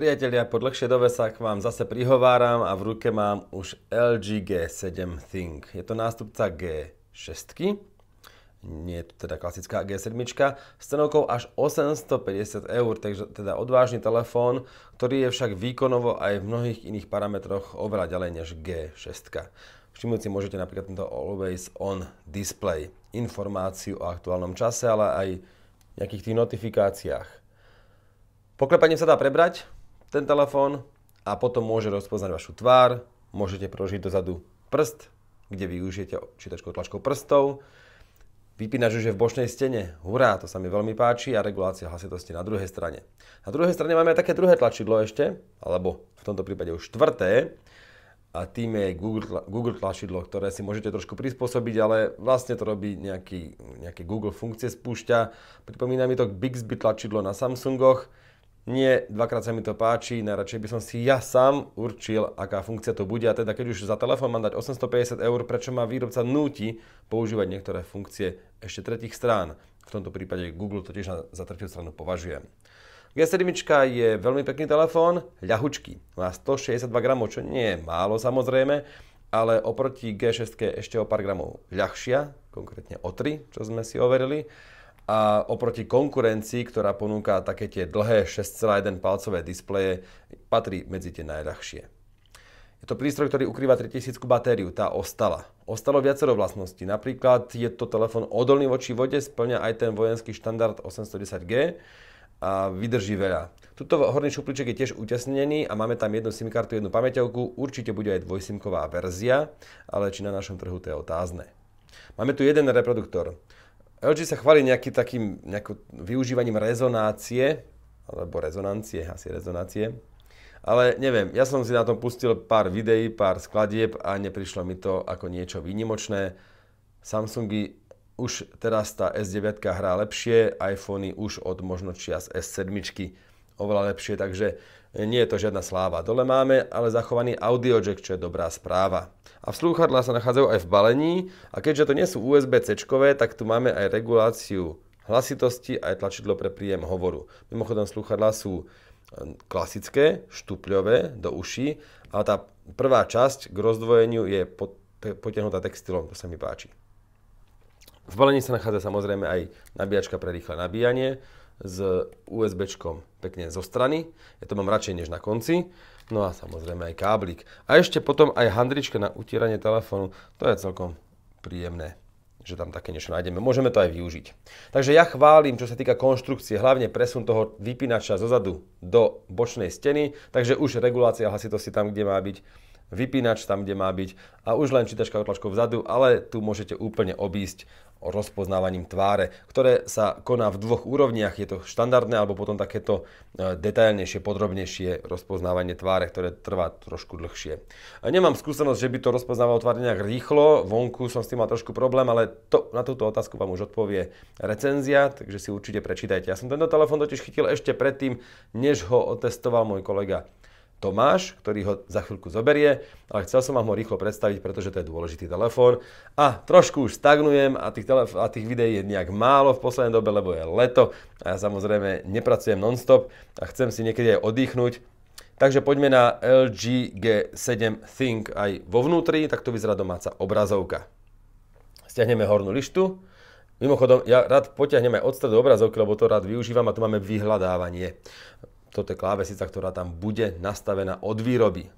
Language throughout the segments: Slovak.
Priatelia, po dlhšej dobe sa k vám zase prihováram a v ruke mám už LG G7 Think. Je to nástupca G6, nie je to teda klasická G7, s cenovkou až 850 eur, takže teda odvážny telefón, ktorý je však výkonovo aj v mnohých iných parametroch oveľa ďalej než G6. Všimnúť si môžete napríklad tento Always On display, informáciu o aktuálnom čase, ale aj nejakých tých notifikáciách. Poklepaním sa dá prebrať, ten telefón a potom môže rozpoznať vašu tvár, môžete prožiť dozadu prst, kde využijete čítačkou tlačkou prstov. Vypínač už je v bočnej stene. Hurá, to sa mi veľmi páči a regulácia hlasitosti na druhej strane. Na druhej strane máme aj také druhé tlačidlo ešte, alebo v tomto prípade už štvrté, a tým je Google, Google tlačidlo, ktoré si môžete trošku prispôsobiť, ale vlastne to robí nejaký, nejaké Google funkcie spúšťa. Pripomína mi to Bixby tlačidlo na Samsungoch, nie, dvakrát sa mi to páči, najradšej by som si ja sám určil, aká funkcia to bude. A teda keď už za telefón mám dať 850 eur, prečo ma výrobca núti používať niektoré funkcie ešte tretich strán. V tomto prípade Google to tiež za tretiu stranu považuje. G7 je veľmi pekný telefón, ľahučký, má 162 gramov, čo nie je málo samozrejme, ale oproti G6 ešte o pár gramov ľahšia, konkrétne o 3, čo sme si overili a oproti konkurencii, ktorá ponúka také tie dlhé 6,1 palcové displeje, patrí medzi tie najľahšie. Je to prístroj, ktorý ukrýva 3000 batériu, tá ostala. Ostalo viacero vlastností, napríklad je to telefón odolný voči vode, splňa aj ten vojenský štandard 810G a vydrží veľa. Tuto horný šupliček je tiež utesnený a máme tam jednu SIM kartu, jednu pamäťovku, určite bude aj dvojsimková verzia, ale či na našom trhu to je otázne. Máme tu jeden reproduktor. LG sa chváli nejaký takým nejakým využívaním rezonácie, alebo rezonancie, asi rezonácie. Ale neviem, ja som si na tom pustil pár videí, pár skladieb a neprišlo mi to ako niečo výnimočné. Samsungy už teraz tá S9 hrá lepšie, iPhony už od možno čias S7 oveľa lepšie, takže nie je to žiadna sláva. Dole máme ale zachovaný audio jack, čo je dobrá správa a v slúchadlá sa nachádzajú aj v balení a keďže to nie sú USB-C, tak tu máme aj reguláciu hlasitosti aj tlačidlo pre príjem hovoru. Mimochodom slúchadlá sú e, klasické, štupľové, do uší, ale tá prvá časť k rozdvojeniu je potiahnutá textilom, to sa mi páči. V balení sa nachádza samozrejme aj nabíjačka pre rýchle nabíjanie, s usb pekne zo strany. Ja to mám radšej než na konci. No a samozrejme aj káblik. A ešte potom aj handrička na utieranie telefónu. To je celkom príjemné že tam také niečo nájdeme. Môžeme to aj využiť. Takže ja chválim, čo sa týka konštrukcie, hlavne presun toho vypínača zozadu do bočnej steny, takže už regulácia hlasitosti tam, kde má byť vypínač tam, kde má byť a už len čítačka otlačkov vzadu, ale tu môžete úplne obísť rozpoznávaním tváre, ktoré sa koná v dvoch úrovniach. Je to štandardné alebo potom takéto e, detailnejšie, podrobnejšie rozpoznávanie tváre, ktoré trvá trošku dlhšie. Nemám skúsenosť, že by to rozpoznávalo tvár nejak rýchlo, vonku som s tým mal trošku problém, ale to, na túto otázku vám už odpovie recenzia, takže si určite prečítajte. Ja som tento telefon totiž chytil ešte predtým, než ho otestoval môj kolega Tomáš, ktorý ho za chvíľku zoberie, ale chcel som vám ho rýchlo predstaviť, pretože to je dôležitý telefón. A trošku už stagnujem a tých, telef- a tých videí je nejak málo v poslednej dobe, lebo je leto a ja samozrejme nepracujem nonstop a chcem si niekedy aj oddychnúť. Takže poďme na LG G7 Think aj vo vnútri, tak to vyzerá domáca obrazovka. Stiahneme hornú lištu. Mimochodom, ja rád potiahnem aj od stredu obrazovky, lebo to rád využívam a tu máme vyhľadávanie toto je klávesica, ktorá tam bude nastavená od výroby.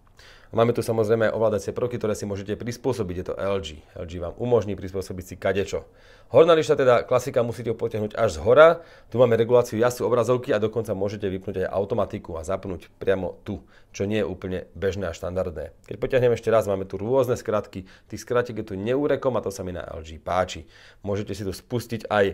máme tu samozrejme aj ovládacie prvky, ktoré si môžete prispôsobiť. Je to LG. LG vám umožní prispôsobiť si kadečo. Horná lišta teda klasika musíte ho potiahnuť až z hora. Tu máme reguláciu jasu obrazovky a dokonca môžete vypnúť aj automatiku a zapnúť priamo tu, čo nie je úplne bežné a štandardné. Keď potiahneme ešte raz, máme tu rôzne skratky. Tých skratiek je tu neúrekom a to sa mi na LG páči. Môžete si tu spustiť aj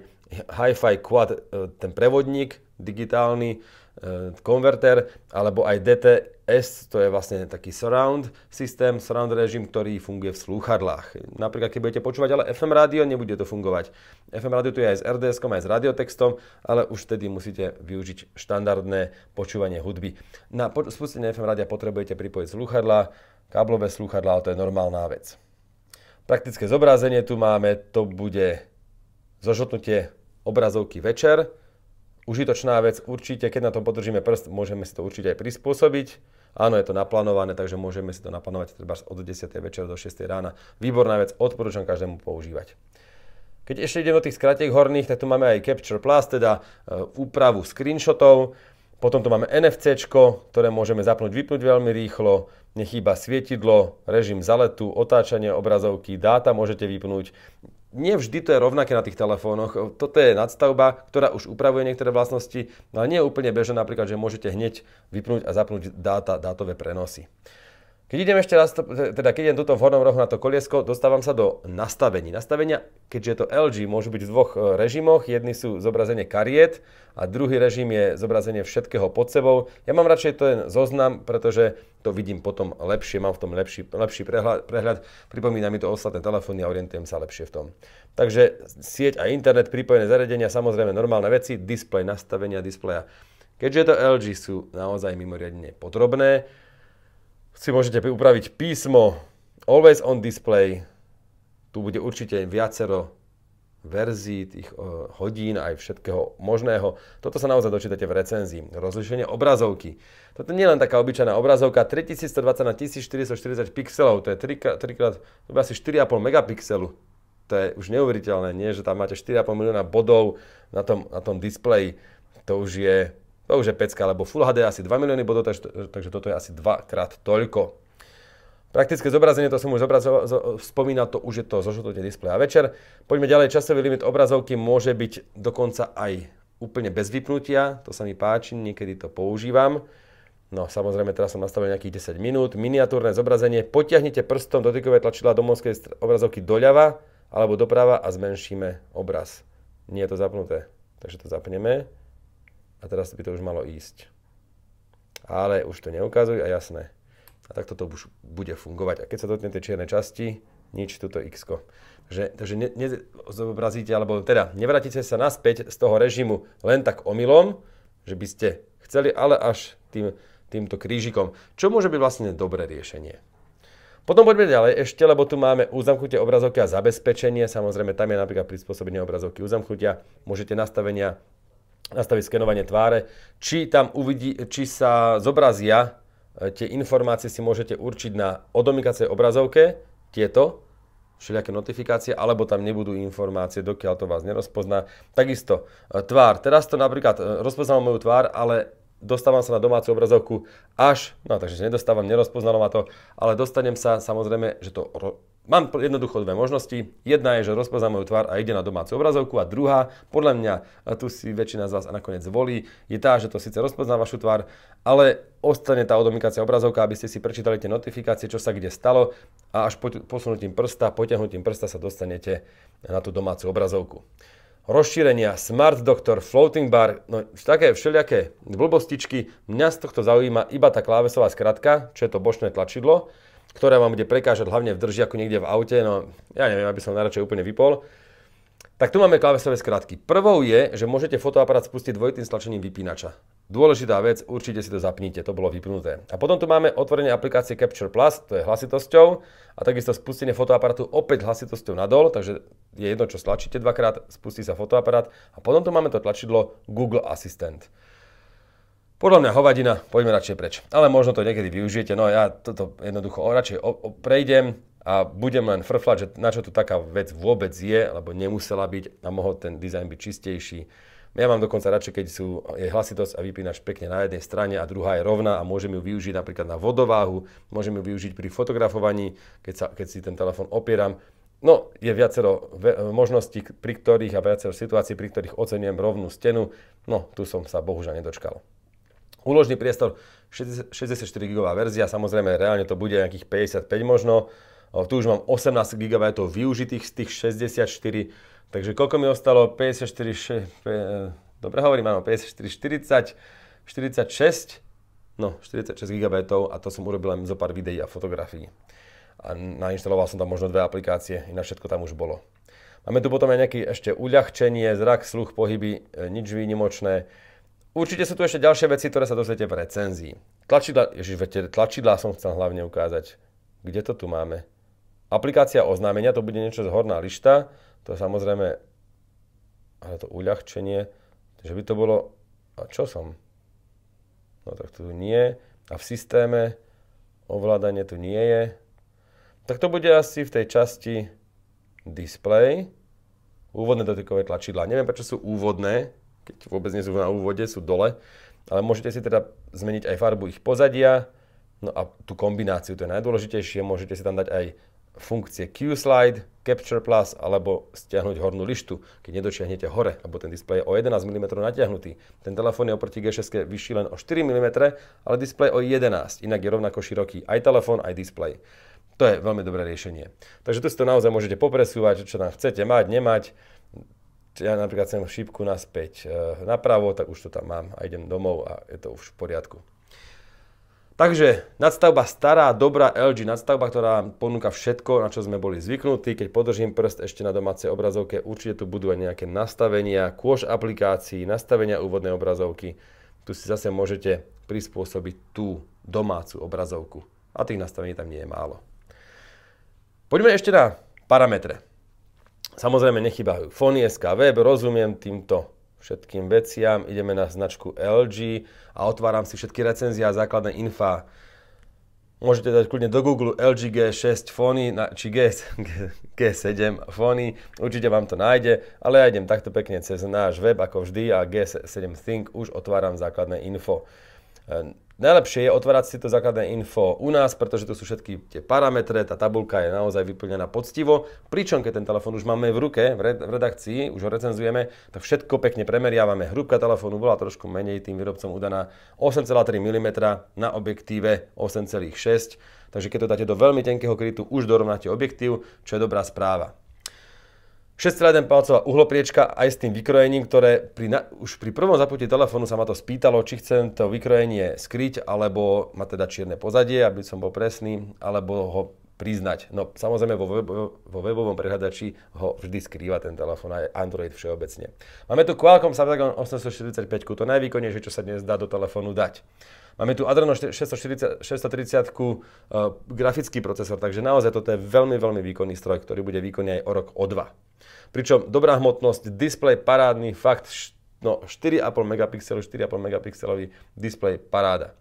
Hi-Fi Quad, e, ten prevodník digitálny, E, konverter, alebo aj DTS, to je vlastne taký surround systém, surround režim, ktorý funguje v slúchadlách. Napríklad, keď budete počúvať ale FM rádio, nebude to fungovať. FM rádio tu je aj s rds aj s radiotextom, ale už vtedy musíte využiť štandardné počúvanie hudby. Na po- spustenie FM rádia potrebujete pripojiť slúchadlá, káblové slúchadlá, to je normálna vec. Praktické zobrazenie tu máme, to bude zožotnutie obrazovky večer, užitočná vec. Určite, keď na to podržíme prst, môžeme si to určite aj prispôsobiť. Áno, je to naplánované, takže môžeme si to naplánovať treba od 10. večera do 6. rána. Výborná vec, odporúčam každému používať. Keď ešte ideme do tých skratiek horných, tak tu máme aj Capture Plus, teda e, úpravu screenshotov. Potom tu máme NFC, ktoré môžeme zapnúť, vypnúť veľmi rýchlo. Nechýba svietidlo, režim zaletu, otáčanie obrazovky, dáta môžete vypnúť nie vždy to je rovnaké na tých telefónoch. Toto je nadstavba, ktorá už upravuje niektoré vlastnosti, no ale nie je úplne bežné napríklad, že môžete hneď vypnúť a zapnúť dáta, dátové prenosy. Keď idem ešte raz, teda keď idem tuto v hornom rohu na to koliesko, dostávam sa do nastavení. Nastavenia, keďže je to LG, môžu byť v dvoch e, režimoch. Jedný sú zobrazenie kariet a druhý režim je zobrazenie všetkého pod sebou. Ja mám radšej ten zoznam, pretože to vidím potom lepšie, mám v tom lepší, lepší prehľad, prehľad. Pripomína mi to ostatné telefóny a orientujem sa lepšie v tom. Takže sieť a internet, pripojené zariadenia, samozrejme normálne veci, displej, nastavenia displeja. Keďže je to LG, sú naozaj mimoriadne podrobné si môžete upraviť písmo Always on display. Tu bude určite viacero verzií, tých eh, hodín aj všetkého možného. Toto sa naozaj dočítate v recenzii. Rozlišenie obrazovky. Toto nie je len taká obyčajná obrazovka. 3120 na 1440 pixelov, to je 3 3 asi 4,5 megapixelu. To je už neuveriteľné, nie? Že tam máte 4,5 milióna bodov na tom, na tom displeji. To už je to už je pecka, lebo Full HD je asi 2 milióny bodov, takže, takže toto je asi 2 krát toľko. Praktické zobrazenie, to som už zobrazo- zo- spomínal, to už je to zožutnutie displeja večer. Poďme ďalej, časový limit obrazovky môže byť dokonca aj úplne bez vypnutia, to sa mi páči, niekedy to používam. No samozrejme, teraz som nastavil nejakých 10 minút. Miniatúrne zobrazenie, potiahnite prstom dotykové tlačidla domovskej str- obrazovky doľava alebo doprava a zmenšíme obraz. Nie je to zapnuté, takže to zapneme a teraz by to už malo ísť. Ale už to neukazuj a jasné. A takto to už bude fungovať. A keď sa dotkne tej čiernej časti, nič, tuto x. Takže, takže ne, nezobrazíte, alebo teda nevratíte sa naspäť z toho režimu len tak omylom, že by ste chceli, ale až tým, týmto krížikom. Čo môže byť vlastne dobré riešenie? Potom poďme ďalej ešte, lebo tu máme uzamknutie obrazovky a zabezpečenie. Samozrejme, tam je napríklad prispôsobenie obrazovky uzamknutia. Môžete nastavenia nastaviť skenovanie tváre, či tam uvidí, či sa zobrazia e, tie informácie si môžete určiť na odomykacej obrazovke, tieto, všelijaké notifikácie, alebo tam nebudú informácie, dokiaľ to vás nerozpozná. Takisto e, tvár. Teraz to napríklad e, rozpoznalo moju tvár, ale dostávam sa na domácu obrazovku až, no takže nedostávam, nerozpoznalo ma to, ale dostanem sa samozrejme, že to Mám jednoducho dve možnosti. Jedna je, že rozpozná moju tvár a ide na domácu obrazovku a druhá, podľa mňa, a tu si väčšina z vás nakoniec volí, je tá, že to síce rozpozná vašu tvár, ale ostane tá odomikácia obrazovka, aby ste si prečítali tie notifikácie, čo sa kde stalo a až posunutím prsta, potiahnutím prsta sa dostanete na tú domácu obrazovku. Rozšírenia Smart Doctor, Floating Bar, no také všelijaké blbostičky. Mňa z tohto zaujíma iba tá klávesová skratka, čo je to bočné tlačidlo ktorá vám bude prekážať hlavne v držiaku niekde v aute, no ja neviem, aby som najradšej úplne vypol. Tak tu máme klávesové skratky. Prvou je, že môžete fotoaparát spustiť dvojitým stlačením vypínača. Dôležitá vec, určite si to zapnite, to bolo vypnuté. A potom tu máme otvorenie aplikácie Capture Plus, to je hlasitosťou, a takisto spustenie fotoaparátu opäť hlasitosťou nadol, takže je jedno, čo stlačíte dvakrát, spustí sa fotoaparát. A potom tu máme to tlačidlo Google Assistant. Podľa mňa hovadina, poďme radšej preč. Ale možno to niekedy využijete, no ja toto jednoducho radšej o, o, prejdem a budem len frflať, že na čo tu taká vec vôbec je, alebo nemusela byť a mohol ten dizajn byť čistejší. Ja mám dokonca radšej, keď sú, je hlasitosť a vypínaš pekne na jednej strane a druhá je rovná a môžem ju využiť napríklad na vodováhu, môžem ju využiť pri fotografovaní, keď, sa, keď si ten telefón opieram. No, je viacero možností, pri ktorých a viacero situácií, pri ktorých ocenujem rovnú stenu. No, tu som sa bohužiaľ nedočkal. Úložný priestor 64 GB verzia, samozrejme reálne to bude nejakých 55 možno. Tu už mám 18 GB využitých z tých 64, takže koľko mi ostalo? 54, 6, e, dobre hovorím, áno, 54, 40, 46, no 46 GB a to som urobil len zo pár videí a fotografií. A nainštaloval som tam možno dve aplikácie, ináč všetko tam už bolo. Máme tu potom aj nejaké ešte uľahčenie, zrak, sluch, pohyby, e, nič výnimočné. Určite sú tu ešte ďalšie veci, ktoré sa dozviete v recenzii. Tlačidla, ježiš, viete, tlačidla som chcel hlavne ukázať. Kde to tu máme? Aplikácia oznámenia, to bude niečo z horná lišta. To je samozrejme, ale to uľahčenie, že by to bolo, a čo som? No tak tu nie. A v systéme ovládanie tu nie je. Tak to bude asi v tej časti display. Úvodné dotykové tlačidla, Neviem, prečo sú úvodné, keď vôbec nie sú na úvode, sú dole. Ale môžete si teda zmeniť aj farbu ich pozadia, no a tú kombináciu, to je najdôležitejšie, môžete si tam dať aj funkcie Q-Slide, Capture Plus alebo stiahnuť hornú lištu, keď nedočiahnete hore, lebo ten displej je o 11 mm natiahnutý. Ten telefón je oproti G6 vyšší len o 4 mm, ale displej o 11, inak je rovnako široký aj telefón, aj displej. To je veľmi dobré riešenie. Takže tu si to naozaj môžete popresúvať, čo tam chcete mať, nemať ja napríklad chcem šípku naspäť eh, napravo, tak už to tam mám a idem domov a je to už v poriadku. Takže nadstavba stará, dobrá LG nadstavba, ktorá ponúka všetko, na čo sme boli zvyknutí. Keď podržím prst ešte na domácej obrazovke, určite tu budú aj nejaké nastavenia, kôž aplikácií, nastavenia úvodnej obrazovky. Tu si zase môžete prispôsobiť tú domácu obrazovku. A tých nastavení tam nie je málo. Poďme ešte na parametre. Samozrejme nechybajú Fony SK Web, rozumiem týmto všetkým veciam, ideme na značku LG a otváram si všetky recenzie a základné infa. Môžete dať kľudne do Google LG G6 Fony, či G, G, 7 Fony, určite vám to nájde, ale ja idem takto pekne cez náš web ako vždy a G7 Think už otváram základné info. Najlepšie je otvárať si to základné info u nás, pretože tu sú všetky tie parametre, tá tabulka je naozaj vyplnená poctivo. Pričom, keď ten telefón už máme v ruke, v redakcii, už ho recenzujeme, tak všetko pekne premeriavame. Hrúbka telefónu bola trošku menej tým výrobcom udaná 8,3 mm na objektíve 8,6 Takže keď to dáte do veľmi tenkého krytu, už dorovnáte objektív, čo je dobrá správa. 6,1 palcová uhlopriečka aj s tým vykrojením, ktoré pri na, už pri prvom zapnutí telefónu sa ma to spýtalo, či chcem to vykrojenie skryť, alebo ma teda čierne pozadie, aby som bol presný, alebo ho priznať. No samozrejme vo, web, vo webovom prehľadači ho vždy skrýva ten telefón aj Android všeobecne. Máme tu Qualcomm Snapdragon 845, to najvýkonnejšie, čo sa dnes dá do telefónu dať. Máme tu Adreno 640, 630 uh, grafický procesor, takže naozaj toto je veľmi, veľmi výkonný stroj, ktorý bude výkonný aj o rok, o dva. Pričom dobrá hmotnosť, displej parádny, fakt no, 4,5 megapixelu, 4,5 megapixelový displej paráda.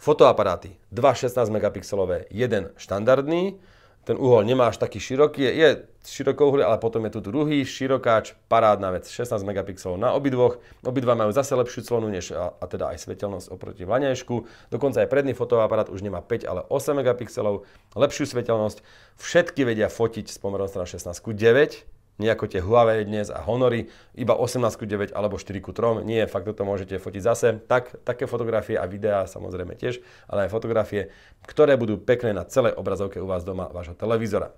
Fotoaparáty, 2 16 megapixelové, jeden štandardný, ten uhol nemá až taký široký, je, je širokouhly, ale potom je tu druhý širokáč, parádna vec, 16 megapixelov na obidvoch, obidva majú zase lepšiu clonu než a, a teda aj svetelnosť oproti vlaňajšku, dokonca aj predný fotoaparát už nemá 5, ale 8 megapixelov, lepšiu svetelnosť, všetky vedia fotiť s pomerom strana 16 9, nejako tie Huawei dnes a Honory, iba 18 9 alebo 4 ku 3. Nie, fakt toto môžete fotiť zase. Tak, také fotografie a videá samozrejme tiež, ale aj fotografie, ktoré budú pekné na celej obrazovke u vás doma vášho televízora.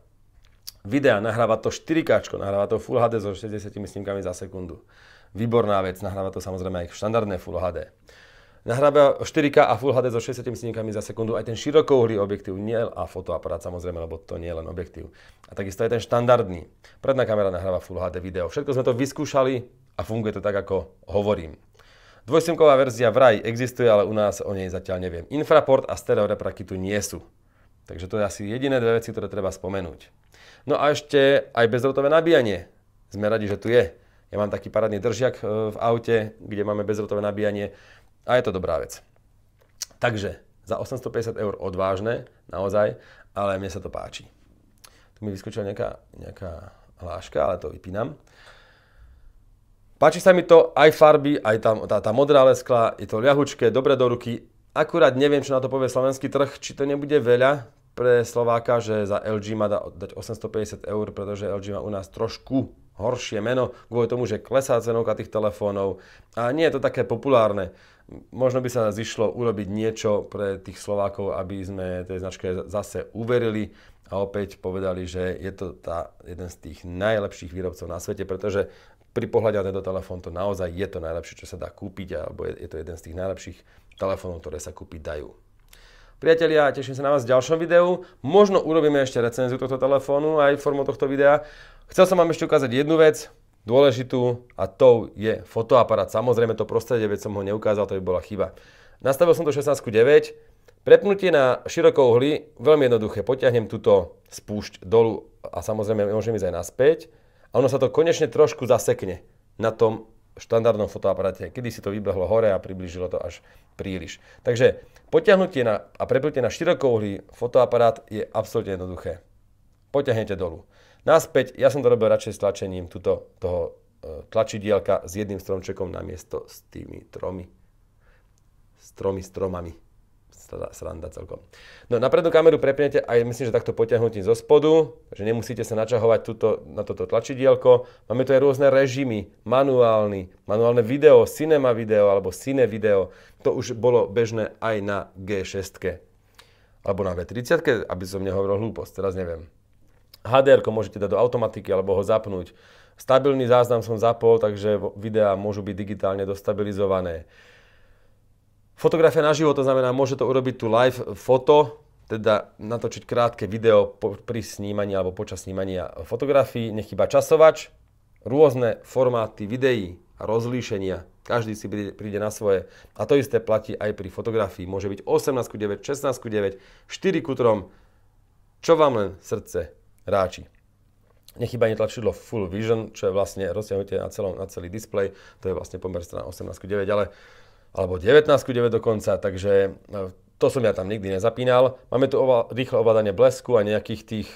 Videa nahráva to 4K, nahráva to Full HD so 60 snímkami za sekundu. Výborná vec, nahráva to samozrejme aj v štandardné Full HD. Nahráva 4K a Full HD so 60 snímkami za sekundu aj ten širokouhlý objektív, nie a fotoaparát samozrejme, lebo to nie je len objektív. A takisto aj ten štandardný. Predná kamera nahráva Full HD video. Všetko sme to vyskúšali a funguje to tak, ako hovorím. Dvojsimková verzia vraj existuje, ale u nás o nej zatiaľ neviem. Infraport a stereo repraky tu nie sú. Takže to je asi jediné dve veci, ktoré treba spomenúť. No a ešte aj bezrotové nabíjanie. Sme radi, že tu je. Ja mám taký parádny držiak e, v aute, kde máme bezrotové nabíjanie a je to dobrá vec. Takže za 850 eur odvážne, naozaj, ale mne sa to páči. Tu mi vyskočila nejaká, nejaká hláška, ale to vypínam. Páči sa mi to aj farby, aj tá, tá, tá modrá leskla, je to ľahučké, dobre do ruky. Akurát neviem, čo na to povie slovenský trh, či to nebude veľa pre Slováka, že za LG má dať 850 eur, pretože LG má u nás trošku horšie meno, kvôli tomu, že klesá cenovka tých telefónov a nie je to také populárne možno by sa zišlo urobiť niečo pre tých Slovákov, aby sme tej značke zase uverili a opäť povedali, že je to tá, jeden z tých najlepších výrobcov na svete, pretože pri pohľade na tento telefón to naozaj je to najlepšie, čo sa dá kúpiť, alebo je, je to jeden z tých najlepších telefónov, ktoré sa kúpiť dajú. Priatelia, teším sa na vás v ďalšom videu. Možno urobíme ešte recenziu tohto telefónu aj formou tohto videa. Chcel som vám ešte ukázať jednu vec dôležitú a tou je fotoaparát. Samozrejme to prostredie, veď som ho neukázal, to by bola chyba. Nastavil som to 16.9. Prepnutie na uhly, veľmi jednoduché. Potiahnem túto spúšť dolu a samozrejme môžem ísť aj naspäť. A ono sa to konečne trošku zasekne na tom štandardnom fotoaparáte. Kedy si to vybehlo hore a priblížilo to až príliš. Takže potiahnutie na, a prepnutie na uhly fotoaparát je absolútne jednoduché. Potiahnete dolu. Naspäť, ja som to robil radšej s tlačením tuto, toho e, tlačidielka s jedným stromčekom namiesto s tými tromi. S tromi stromami. Sranda celkom. No na prednú kameru prepnete aj myslím, že takto potiahnutím zo spodu, že nemusíte sa načahovať tuto, na toto tlačidielko. Máme tu aj rôzne režimy, manuálny, manuálne video, cinema video alebo cine video. To už bolo bežné aj na G6 alebo na V30, aby som nehovoril hlúposť, teraz neviem. HDR môžete dať do automatiky alebo ho zapnúť. Stabilný záznam som zapol, takže videá môžu byť digitálne dostabilizované. Fotografia na živo, to znamená, môže to urobiť tu live foto, teda natočiť krátke video pri snímaní alebo počas snímania fotografií, Nechýba časovač, rôzne formáty videí a rozlíšenia. Každý si príde na svoje. A to isté platí aj pri fotografii. Môže byť 18 9, 16 9, 4 ku 3. Čo vám len srdce hráči. Nechýba ani tlačidlo Full Vision, čo je vlastne rozsiahnutie na, celom, na celý displej, to je vlastne pomer strana 18 9, ale, alebo 19 9 dokonca, takže e, to som ja tam nikdy nezapínal. Máme tu ova, rýchle ovládanie blesku a nejakých tých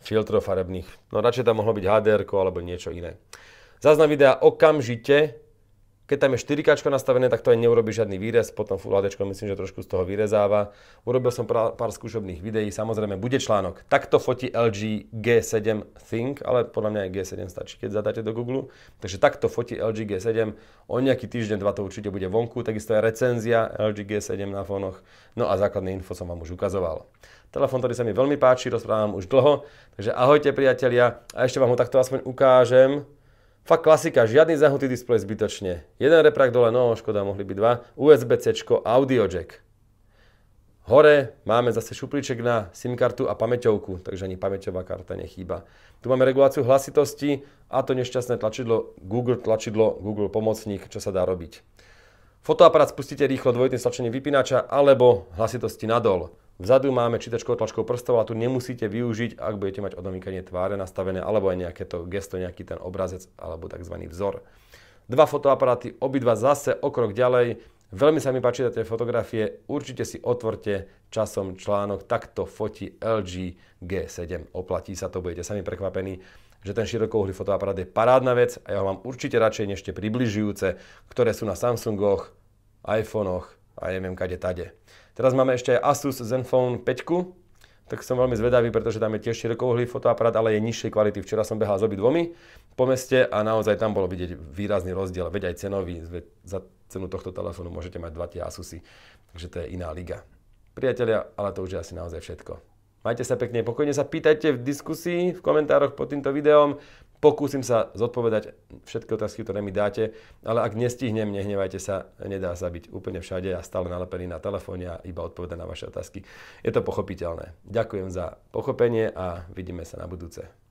filtrov farebných. No radšej tam mohlo byť HDR alebo niečo iné. Záznam videa okamžite keď tam je 4 nastavené, tak to aj neurobi žiadny výrez, potom Full HD myslím, že trošku z toho vyrezáva. Urobil som pár skúšobných videí, samozrejme bude článok. Takto fotí LG G7 Think, ale podľa mňa aj G7 stačí, keď zadáte do Google. Takže takto fotí LG G7, o nejaký týždeň, dva to určite bude vonku, takisto je recenzia LG G7 na fónoch. No a základné info som vám už ukazoval. Telefón, ktorý sa mi veľmi páči, rozprávam už dlho, takže ahojte priatelia a ešte vám ho takto aspoň ukážem. Fakt klasika, žiadny zahnutý displej zbytočne. Jeden reprak dole, no škoda, mohli byť dva. USB-C, audio jack. Hore máme zase šuplíček na SIM kartu a pamäťovku, takže ani pamäťová karta nechýba. Tu máme reguláciu hlasitosti a to nešťastné tlačidlo Google tlačidlo Google pomocník, čo sa dá robiť. Fotoaparát spustíte rýchlo dvojitým stlačením vypínača alebo hlasitosti nadol. Vzadu máme čítačku tlačkou prstov, a tu nemusíte využiť, ak budete mať odomýkanie tváre nastavené, alebo aj nejaké to gesto, nejaký ten obrazec, alebo tzv. vzor. Dva fotoaparáty, obidva zase o krok ďalej. Veľmi sa mi páči tie fotografie, určite si otvorte časom článok, takto fotí LG G7. Oplatí sa to, budete sami prekvapení že ten širokouhly fotoaparát je parádna vec a ja ho mám určite radšej než tie približujúce, ktoré sú na Samsungoch, iPhonoch a neviem kade tade. Teraz máme ešte Asus Zenfone 5, tak som veľmi zvedavý, pretože tam je tiež širokouhlý fotoaparát, ale je nižšej kvality. Včera som behal s dvomi po meste a naozaj tam bolo vidieť výrazný rozdiel, veď aj cenový. Za cenu tohto telefónu môžete mať dva tie Asusy, takže to je iná liga. Priatelia, ale to už je asi naozaj všetko. Majte sa pekne, pokojne sa pýtajte v diskusii, v komentároch pod týmto videom. Pokúsim sa zodpovedať všetky otázky, ktoré mi dáte, ale ak nestihnem, nehnevajte sa, nedá sa byť úplne všade a stále nalepený na telefóne a iba odpovedať na vaše otázky. Je to pochopiteľné. Ďakujem za pochopenie a vidíme sa na budúce.